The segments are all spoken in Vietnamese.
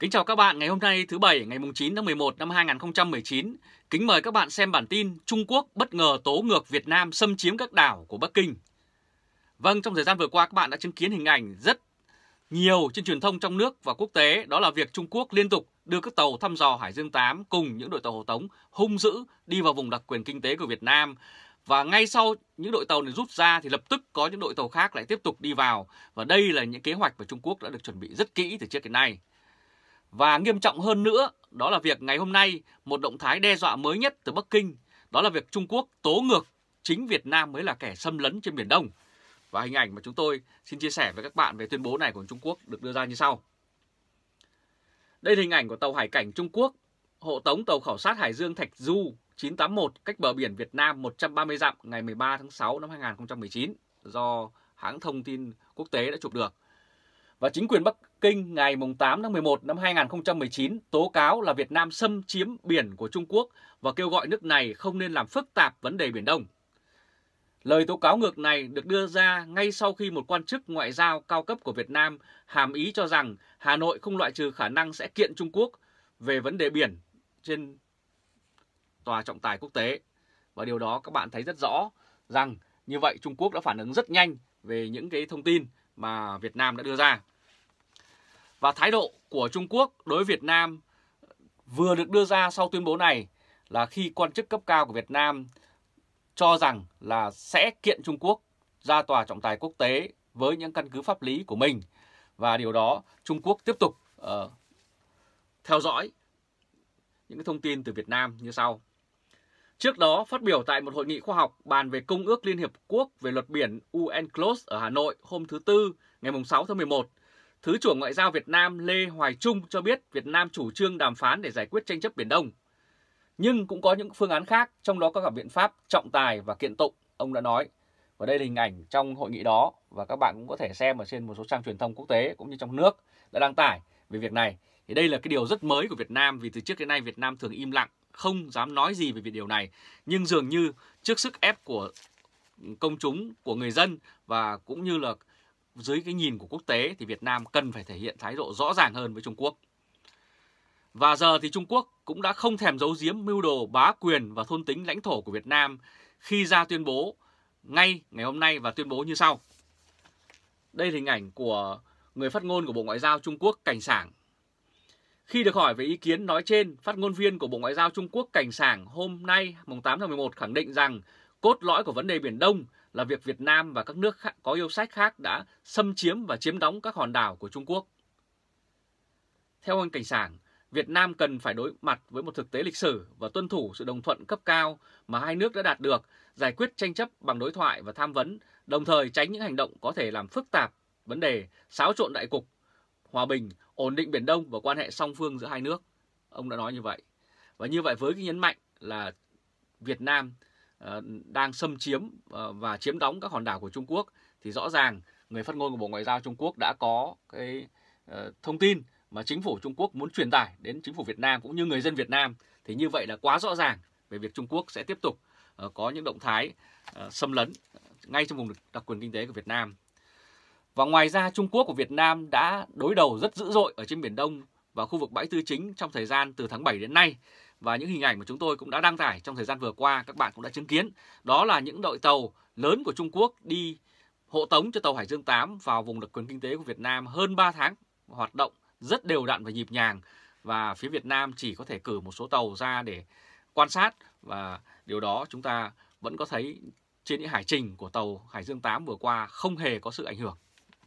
Kính chào các bạn, ngày hôm nay thứ Bảy ngày 9 tháng 11 năm 2019. Kính mời các bạn xem bản tin Trung Quốc bất ngờ tố ngược Việt Nam xâm chiếm các đảo của Bắc Kinh. Vâng, trong thời gian vừa qua các bạn đã chứng kiến hình ảnh rất nhiều trên truyền thông trong nước và quốc tế đó là việc Trung Quốc liên tục đưa các tàu thăm dò Hải Dương 8 cùng những đội tàu hộ tống hung dữ đi vào vùng đặc quyền kinh tế của Việt Nam và ngay sau những đội tàu này rút ra thì lập tức có những đội tàu khác lại tiếp tục đi vào và đây là những kế hoạch mà Trung Quốc đã được chuẩn bị rất kỹ từ trước đến nay. Và nghiêm trọng hơn nữa, đó là việc ngày hôm nay một động thái đe dọa mới nhất từ Bắc Kinh, đó là việc Trung Quốc tố ngược chính Việt Nam mới là kẻ xâm lấn trên Biển Đông. Và hình ảnh mà chúng tôi xin chia sẻ với các bạn về tuyên bố này của Trung Quốc được đưa ra như sau. Đây là hình ảnh của tàu hải cảnh Trung Quốc, hộ tống tàu khảo sát Hải Dương Thạch Du 981 cách bờ biển Việt Nam 130 dặm ngày 13 tháng 6 năm 2019 do hãng thông tin quốc tế đã chụp được. Và chính quyền Bắc Kinh ngày 8 tháng 11 năm 2019 tố cáo là Việt Nam xâm chiếm biển của Trung Quốc và kêu gọi nước này không nên làm phức tạp vấn đề Biển Đông. Lời tố cáo ngược này được đưa ra ngay sau khi một quan chức ngoại giao cao cấp của Việt Nam hàm ý cho rằng Hà Nội không loại trừ khả năng sẽ kiện Trung Quốc về vấn đề biển trên Tòa trọng tài quốc tế. Và điều đó các bạn thấy rất rõ rằng như vậy Trung Quốc đã phản ứng rất nhanh về những cái thông tin mà Việt Nam đã đưa ra. Và thái độ của Trung Quốc đối với Việt Nam vừa được đưa ra sau tuyên bố này là khi quan chức cấp cao của Việt Nam cho rằng là sẽ kiện Trung Quốc ra tòa trọng tài quốc tế với những căn cứ pháp lý của mình và điều đó Trung Quốc tiếp tục uh, theo dõi những cái thông tin từ Việt Nam như sau. Trước đó, phát biểu tại một hội nghị khoa học bàn về Công ước Liên Hiệp Quốc về luật biển UNCLOS ở Hà Nội hôm thứ Tư, ngày 6 tháng 11, Thứ trưởng Ngoại giao Việt Nam Lê Hoài Trung cho biết Việt Nam chủ trương đàm phán để giải quyết tranh chấp Biển Đông. Nhưng cũng có những phương án khác, trong đó có cả biện pháp trọng tài và kiện tụng, ông đã nói. Và đây là hình ảnh trong hội nghị đó và các bạn cũng có thể xem ở trên một số trang truyền thông quốc tế cũng như trong nước đã đăng tải về việc này. Thì đây là cái điều rất mới của Việt Nam vì từ trước đến nay Việt Nam thường im lặng không dám nói gì về việc điều này, nhưng dường như trước sức ép của công chúng, của người dân và cũng như là dưới cái nhìn của quốc tế thì Việt Nam cần phải thể hiện thái độ rõ ràng hơn với Trung Quốc. Và giờ thì Trung Quốc cũng đã không thèm giấu giếm mưu đồ bá quyền và thôn tính lãnh thổ của Việt Nam khi ra tuyên bố ngay ngày hôm nay và tuyên bố như sau. Đây là hình ảnh của người phát ngôn của Bộ Ngoại giao Trung Quốc Cảnh Sảng khi được hỏi về ý kiến nói trên, phát ngôn viên của Bộ Ngoại giao Trung Quốc Cảnh Sảng hôm nay mùng 8 tháng 11 khẳng định rằng cốt lõi của vấn đề Biển Đông là việc Việt Nam và các nước có yêu sách khác đã xâm chiếm và chiếm đóng các hòn đảo của Trung Quốc. Theo ông Cảnh Sảng, Việt Nam cần phải đối mặt với một thực tế lịch sử và tuân thủ sự đồng thuận cấp cao mà hai nước đã đạt được, giải quyết tranh chấp bằng đối thoại và tham vấn, đồng thời tránh những hành động có thể làm phức tạp vấn đề, xáo trộn đại cục, hòa bình ổn định Biển Đông và quan hệ song phương giữa hai nước. Ông đã nói như vậy. Và như vậy với cái nhấn mạnh là Việt Nam ờ, đang xâm chiếm ờ, và chiếm đóng các hòn đảo của Trung Quốc thì rõ ràng người phát ngôn của Bộ Ngoại giao Trung Quốc đã có cái ờ, thông tin mà chính phủ Trung Quốc muốn truyền tải đến chính phủ Việt Nam cũng như người dân Việt Nam thì như vậy là quá rõ ràng về việc Trung Quốc sẽ tiếp tục có những động thái xâm lấn ngay trong vùng đặc quyền kinh tế của Việt Nam và ngoài ra Trung Quốc của Việt Nam đã đối đầu rất dữ dội ở trên Biển Đông và khu vực bãi tư chính trong thời gian từ tháng 7 đến nay. Và những hình ảnh mà chúng tôi cũng đã đăng tải trong thời gian vừa qua các bạn cũng đã chứng kiến. Đó là những đội tàu lớn của Trung Quốc đi hộ tống cho tàu Hải Dương 8 vào vùng đặc quyền kinh tế của Việt Nam hơn 3 tháng hoạt động rất đều đặn và nhịp nhàng và phía Việt Nam chỉ có thể cử một số tàu ra để quan sát và điều đó chúng ta vẫn có thấy trên những hải trình của tàu Hải Dương 8 vừa qua không hề có sự ảnh hưởng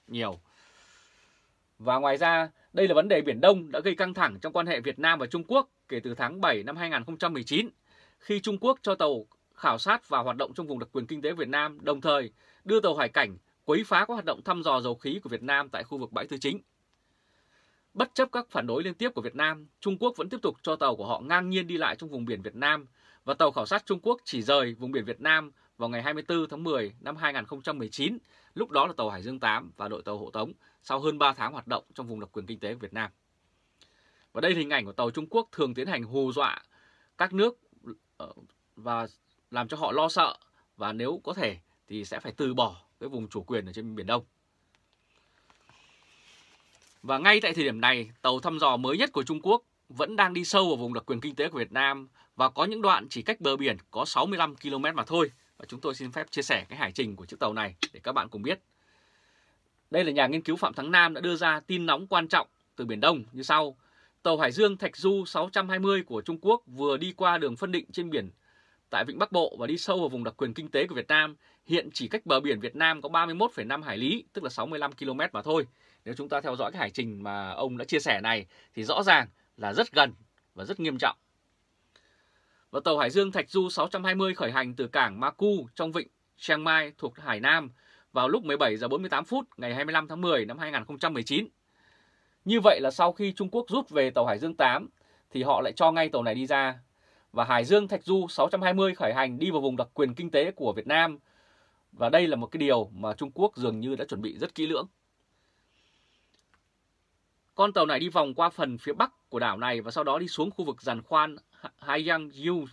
nhiều. Và ngoài ra, đây là vấn đề Biển Đông đã gây căng thẳng trong quan hệ Việt Nam và Trung Quốc kể từ tháng 7 năm 2019, khi Trung Quốc cho tàu khảo sát và hoạt động trong vùng đặc quyền kinh tế Việt Nam, đồng thời đưa tàu hải cảnh quấy phá các hoạt động thăm dò dầu khí của Việt Nam tại khu vực bãi Tư Chính. Bất chấp các phản đối liên tiếp của Việt Nam, Trung Quốc vẫn tiếp tục cho tàu của họ ngang nhiên đi lại trong vùng biển Việt Nam và tàu khảo sát Trung Quốc chỉ rời vùng biển Việt Nam vào ngày 24 tháng 10 năm 2019, lúc đó là tàu Hải Dương 8 và đội tàu hộ tống sau hơn 3 tháng hoạt động trong vùng độc quyền kinh tế của Việt Nam. Và đây là hình ảnh của tàu Trung Quốc thường tiến hành hù dọa các nước ờ, và làm cho họ lo sợ và nếu có thể thì sẽ phải từ bỏ cái vùng chủ quyền ở trên Biển Đông. Và ngay tại thời điểm này, tàu thăm dò mới nhất của Trung Quốc vẫn đang đi sâu vào vùng đặc quyền kinh tế của Việt Nam và có những đoạn chỉ cách bờ biển có 65 km mà thôi và chúng tôi xin phép chia sẻ cái hải trình của chiếc tàu này để các bạn cùng biết. Đây là nhà nghiên cứu Phạm Thắng Nam đã đưa ra tin nóng quan trọng từ Biển Đông như sau. Tàu Hải Dương Thạch Du 620 của Trung Quốc vừa đi qua đường phân định trên biển tại Vịnh Bắc Bộ và đi sâu vào vùng đặc quyền kinh tế của Việt Nam. Hiện chỉ cách bờ biển Việt Nam có 31,5 hải lý, tức là 65 km mà thôi. Nếu chúng ta theo dõi cái hải trình mà ông đã chia sẻ này thì rõ ràng là rất gần và rất nghiêm trọng và tàu Hải Dương Thạch Du 620 khởi hành từ cảng Maku trong vịnh Chiang Mai thuộc Hải Nam vào lúc 17 giờ 48 phút ngày 25 tháng 10 năm 2019. Như vậy là sau khi Trung Quốc rút về tàu Hải Dương 8 thì họ lại cho ngay tàu này đi ra và Hải Dương Thạch Du 620 khởi hành đi vào vùng đặc quyền kinh tế của Việt Nam. Và đây là một cái điều mà Trung Quốc dường như đã chuẩn bị rất kỹ lưỡng. Con tàu này đi vòng qua phần phía bắc của đảo này và sau đó đi xuống khu vực giàn khoan Haiyang Yu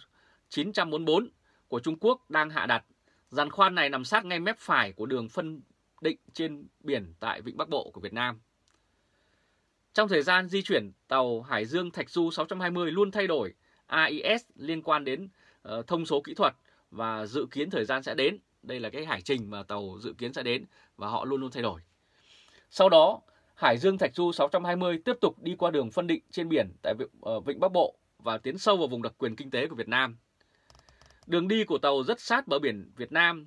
944 của Trung Quốc đang hạ đặt. Giàn khoan này nằm sát ngay mép phải của đường phân định trên biển tại Vịnh Bắc Bộ của Việt Nam. Trong thời gian di chuyển, tàu Hải Dương Thạch Du 620 luôn thay đổi AIS liên quan đến ờ, thông số kỹ thuật và dự kiến thời gian sẽ đến. Đây là cái hải trình mà tàu dự kiến sẽ đến và họ luôn luôn thay đổi. Sau đó, Hải Dương Thạch Du 620 tiếp tục đi qua đường phân định trên biển tại ờ, Vịnh Bắc Bộ và tiến sâu vào vùng đặc quyền kinh tế của Việt Nam. Đường đi của tàu rất sát bờ biển Việt Nam.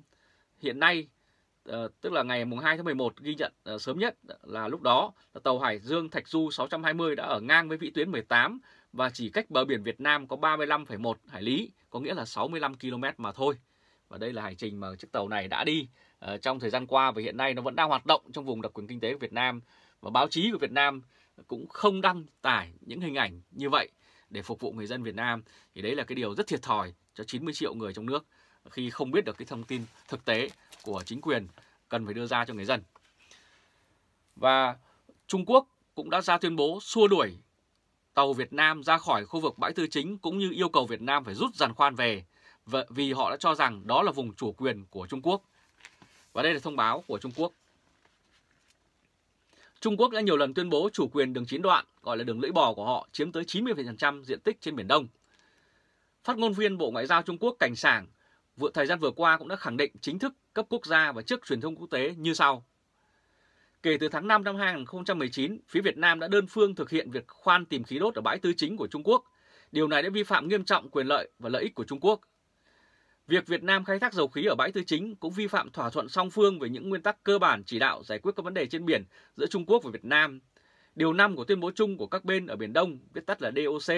Hiện nay, ờ, tức là ngày 2 tháng 11 ghi nhận ờ, sớm nhất là lúc đó là tàu Hải Dương Thạch Du 620 đã ở ngang với vĩ tuyến 18 và chỉ cách bờ biển Việt Nam có 35,1 hải lý, có nghĩa là 65 km mà thôi. Và đây là hành trình mà chiếc tàu này đã đi trong thời gian qua và hiện nay nó vẫn đang hoạt động trong vùng đặc quyền kinh tế của Việt Nam và báo chí của Việt Nam cũng không đăng tải những hình ảnh như vậy để phục vụ người dân Việt Nam thì đấy là cái điều rất thiệt thòi cho 90 triệu người trong nước khi không biết được cái thông tin thực tế của chính quyền cần phải đưa ra cho người dân. Và Trung Quốc cũng đã ra tuyên bố xua đuổi tàu Việt Nam ra khỏi khu vực bãi tư chính cũng như yêu cầu Việt Nam phải rút giàn khoan về vì họ đã cho rằng đó là vùng chủ quyền của Trung Quốc. Và đây là thông báo của Trung Quốc Trung Quốc đã nhiều lần tuyên bố chủ quyền đường chín đoạn, gọi là đường lưỡi bò của họ, chiếm tới 90% diện tích trên Biển Đông. Phát ngôn viên Bộ Ngoại giao Trung Quốc Cảnh Sảng vừa thời gian vừa qua cũng đã khẳng định chính thức cấp quốc gia và trước truyền thông quốc tế như sau. Kể từ tháng 5 năm 2019, phía Việt Nam đã đơn phương thực hiện việc khoan tìm khí đốt ở bãi tư chính của Trung Quốc. Điều này đã vi phạm nghiêm trọng quyền lợi và lợi ích của Trung Quốc. Việc Việt Nam khai thác dầu khí ở bãi Tư Chính cũng vi phạm thỏa thuận song phương về những nguyên tắc cơ bản chỉ đạo giải quyết các vấn đề trên biển giữa Trung Quốc và Việt Nam. Điều 5 của tuyên bố chung của các bên ở Biển Đông, viết tắt là DOC,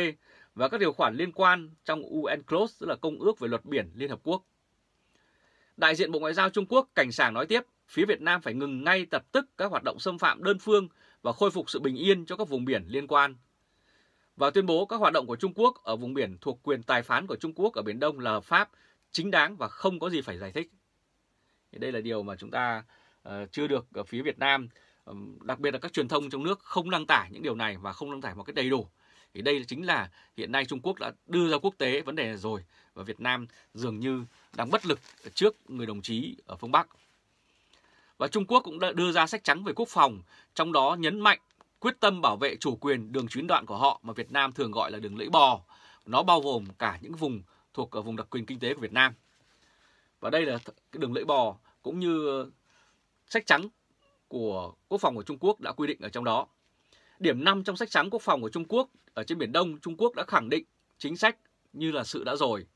và các điều khoản liên quan trong UNCLOS, tức là Công ước về luật biển Liên Hợp Quốc. Đại diện Bộ Ngoại giao Trung Quốc Cảnh Sàng nói tiếp, phía Việt Nam phải ngừng ngay tập tức các hoạt động xâm phạm đơn phương và khôi phục sự bình yên cho các vùng biển liên quan. Và tuyên bố các hoạt động của Trung Quốc ở vùng biển thuộc quyền tài phán của Trung Quốc ở Biển Đông là hợp pháp chính đáng và không có gì phải giải thích. đây là điều mà chúng ta ờ, chưa được ở phía Việt Nam, đặc biệt là các truyền thông trong nước không đăng tải những điều này và không đăng tải một cách đầy đủ. Thì đây chính là hiện nay Trung Quốc đã đưa ra quốc tế vấn đề này rồi và Việt Nam dường như đang bất lực trước người đồng chí ở phương Bắc. Và Trung Quốc cũng đã đưa ra sách trắng về quốc phòng, trong đó nhấn mạnh quyết tâm bảo vệ chủ quyền đường chuyến đoạn của họ mà Việt Nam thường gọi là đường lưỡi bò. Nó bao gồm cả những vùng thuộc ở vùng đặc quyền kinh tế của Việt Nam. Và đây là cái đường lưỡi bò cũng như sách trắng của quốc phòng của Trung Quốc đã quy định ở trong đó. Điểm 5 trong sách trắng quốc phòng của Trung Quốc ở trên Biển Đông, Trung Quốc đã khẳng định chính sách như là sự đã rồi.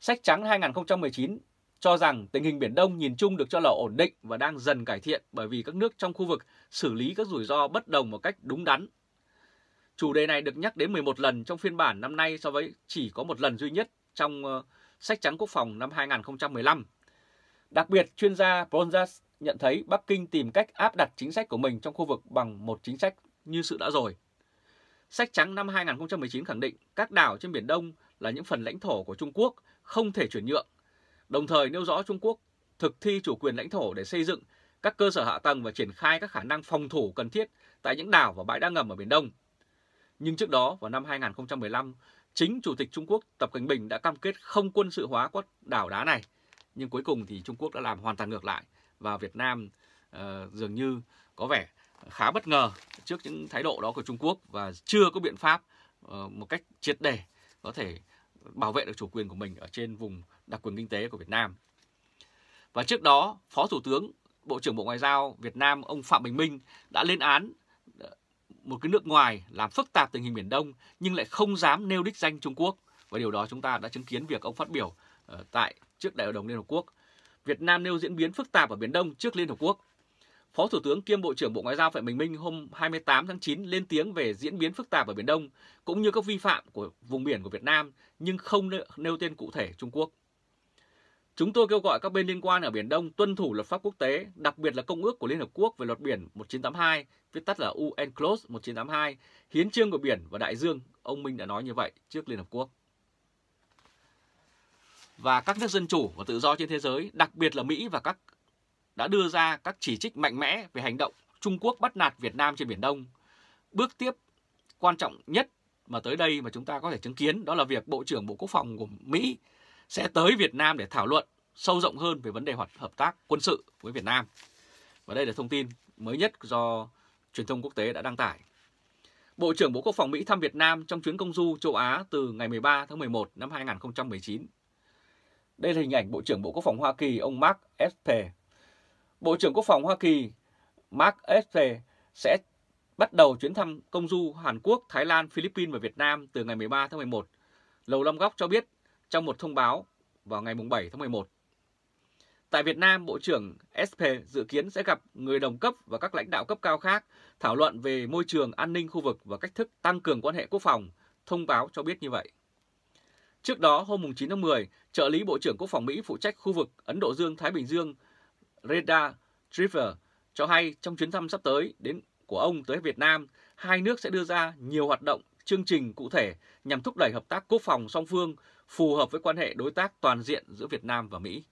Sách trắng 2019 cho rằng tình hình Biển Đông nhìn chung được cho là ổn định và đang dần cải thiện bởi vì các nước trong khu vực xử lý các rủi ro bất đồng một cách đúng đắn. Chủ đề này được nhắc đến 11 lần trong phiên bản năm nay so với chỉ có một lần duy nhất trong ờ, sách trắng quốc phòng năm 2015. Đặc biệt, chuyên gia Bronzas nhận thấy Bắc Kinh tìm cách áp đặt chính sách của mình trong khu vực bằng một chính sách như sự đã rồi. Sách trắng năm 2019 khẳng định các đảo trên Biển Đông là những phần lãnh thổ của Trung Quốc không thể chuyển nhượng, đồng thời nêu rõ Trung Quốc thực thi chủ quyền lãnh thổ để xây dựng các cơ sở hạ tầng và triển khai các khả năng phòng thủ cần thiết tại những đảo và bãi đa ngầm ở Biển Đông. Nhưng trước đó, vào năm 2015, Chính Chủ tịch Trung Quốc Tập Cận Bình đã cam kết không quân sự hóa các đảo đá này, nhưng cuối cùng thì Trung Quốc đã làm hoàn toàn ngược lại và Việt Nam uh, dường như có vẻ khá bất ngờ trước những thái độ đó của Trung Quốc và chưa có biện pháp uh, một cách triệt đề có thể bảo vệ được chủ quyền của mình ở trên vùng đặc quyền kinh tế của Việt Nam. Và trước đó, Phó Thủ tướng Bộ trưởng Bộ Ngoại giao Việt Nam ông Phạm Bình Minh đã lên án một cái nước ngoài làm phức tạp tình hình Biển Đông nhưng lại không dám nêu đích danh Trung Quốc. Và điều đó chúng ta đã chứng kiến việc ông phát biểu ờ, tại trước Đại hội đồng Liên Hợp Quốc. Việt Nam nêu diễn biến phức tạp ở Biển Đông trước Liên Hợp Quốc. Phó Thủ tướng kiêm Bộ trưởng Bộ Ngoại giao Phạm Bình Minh hôm 28 tháng 9 lên tiếng về diễn biến phức tạp ở Biển Đông cũng như các vi phạm của vùng biển của Việt Nam nhưng không nêu tên cụ thể Trung Quốc. Chúng tôi kêu gọi các bên liên quan ở Biển Đông tuân thủ luật pháp quốc tế, đặc biệt là Công ước của Liên Hợp Quốc về luật biển 1982, viết tắt là UNCLOS 1982, Hiến trương của Biển và Đại dương, ông Minh đã nói như vậy trước Liên Hợp Quốc. Và các nước dân chủ và tự do trên thế giới, đặc biệt là Mỹ và các đã đưa ra các chỉ trích mạnh mẽ về hành động Trung Quốc bắt nạt Việt Nam trên Biển Đông. Bước tiếp quan trọng nhất mà tới đây mà chúng ta có thể chứng kiến đó là việc Bộ trưởng Bộ Quốc phòng của Mỹ sẽ tới Việt Nam để thảo luận sâu rộng hơn về vấn đề hoạt hợp tác quân sự với Việt Nam. Và đây là thông tin mới nhất do truyền thông quốc tế đã đăng tải. Bộ trưởng Bộ Quốc phòng Mỹ thăm Việt Nam trong chuyến công du châu Á từ ngày 13 tháng 11 năm 2019. Đây là hình ảnh Bộ trưởng Bộ Quốc phòng Hoa Kỳ ông Mark Esper. Bộ trưởng Quốc phòng Hoa Kỳ Mark Esper sẽ bắt đầu chuyến thăm công du Hàn Quốc, Thái Lan, Philippines và Việt Nam từ ngày 13 tháng 11. Lầu Lâm Góc cho biết trong một thông báo vào ngày 7 tháng 11. Tại Việt Nam, Bộ trưởng SP dự kiến sẽ gặp người đồng cấp và các lãnh đạo cấp cao khác thảo luận về môi trường an ninh khu vực và cách thức tăng cường quan hệ quốc phòng, thông báo cho biết như vậy. Trước đó, hôm 9 tháng 10, trợ lý Bộ trưởng Quốc phòng Mỹ phụ trách khu vực Ấn Độ Dương-Thái Bình Dương Reda Trevor cho hay trong chuyến thăm sắp tới đến của ông tới Việt Nam, hai nước sẽ đưa ra nhiều hoạt động chương trình cụ thể nhằm thúc đẩy hợp tác quốc phòng song phương phù hợp với quan hệ đối tác toàn diện giữa Việt Nam và Mỹ.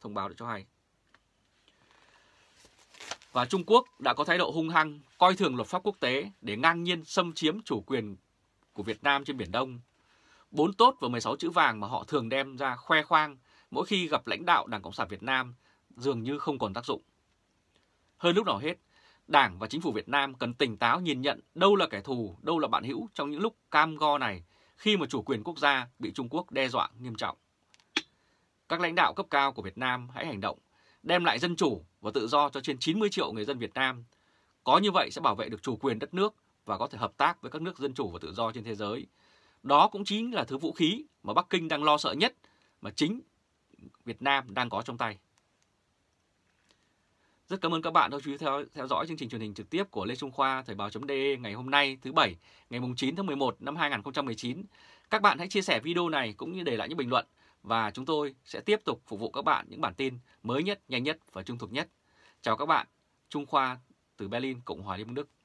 Thông báo đã cho hay. Và Trung Quốc đã có thái độ hung hăng, coi thường luật pháp quốc tế để ngang nhiên xâm chiếm chủ quyền của Việt Nam trên Biển Đông. Bốn tốt và 16 chữ vàng mà họ thường đem ra khoe khoang mỗi khi gặp lãnh đạo Đảng Cộng sản Việt Nam dường như không còn tác dụng. Hơn lúc nào hết, Đảng và chính phủ Việt Nam cần tỉnh táo nhìn nhận đâu là kẻ thù, đâu là bạn hữu trong những lúc cam go này khi mà chủ quyền quốc gia bị Trung Quốc đe dọa nghiêm trọng. Các lãnh đạo cấp cao của Việt Nam hãy hành động, đem lại dân chủ và tự do cho trên 90 triệu người dân Việt Nam. Có như vậy sẽ bảo vệ được chủ quyền đất nước và có thể hợp tác với các nước dân chủ và tự do trên thế giới. Đó cũng chính là thứ vũ khí mà Bắc Kinh đang lo sợ nhất mà chính Việt Nam đang có trong tay. Rất cảm ơn các bạn đã chú ý theo, theo dõi chương trình truyền hình trực tiếp của Lê Trung Khoa Thời báo.de ngày hôm nay thứ Bảy ngày 9 tháng 11 năm 2019. Các bạn hãy chia sẻ video này cũng như để lại những bình luận và chúng tôi sẽ tiếp tục phục vụ các bạn những bản tin mới nhất, nhanh nhất và trung thực nhất. Chào các bạn, Trung Khoa từ Berlin, Cộng hòa Liên bang Đức.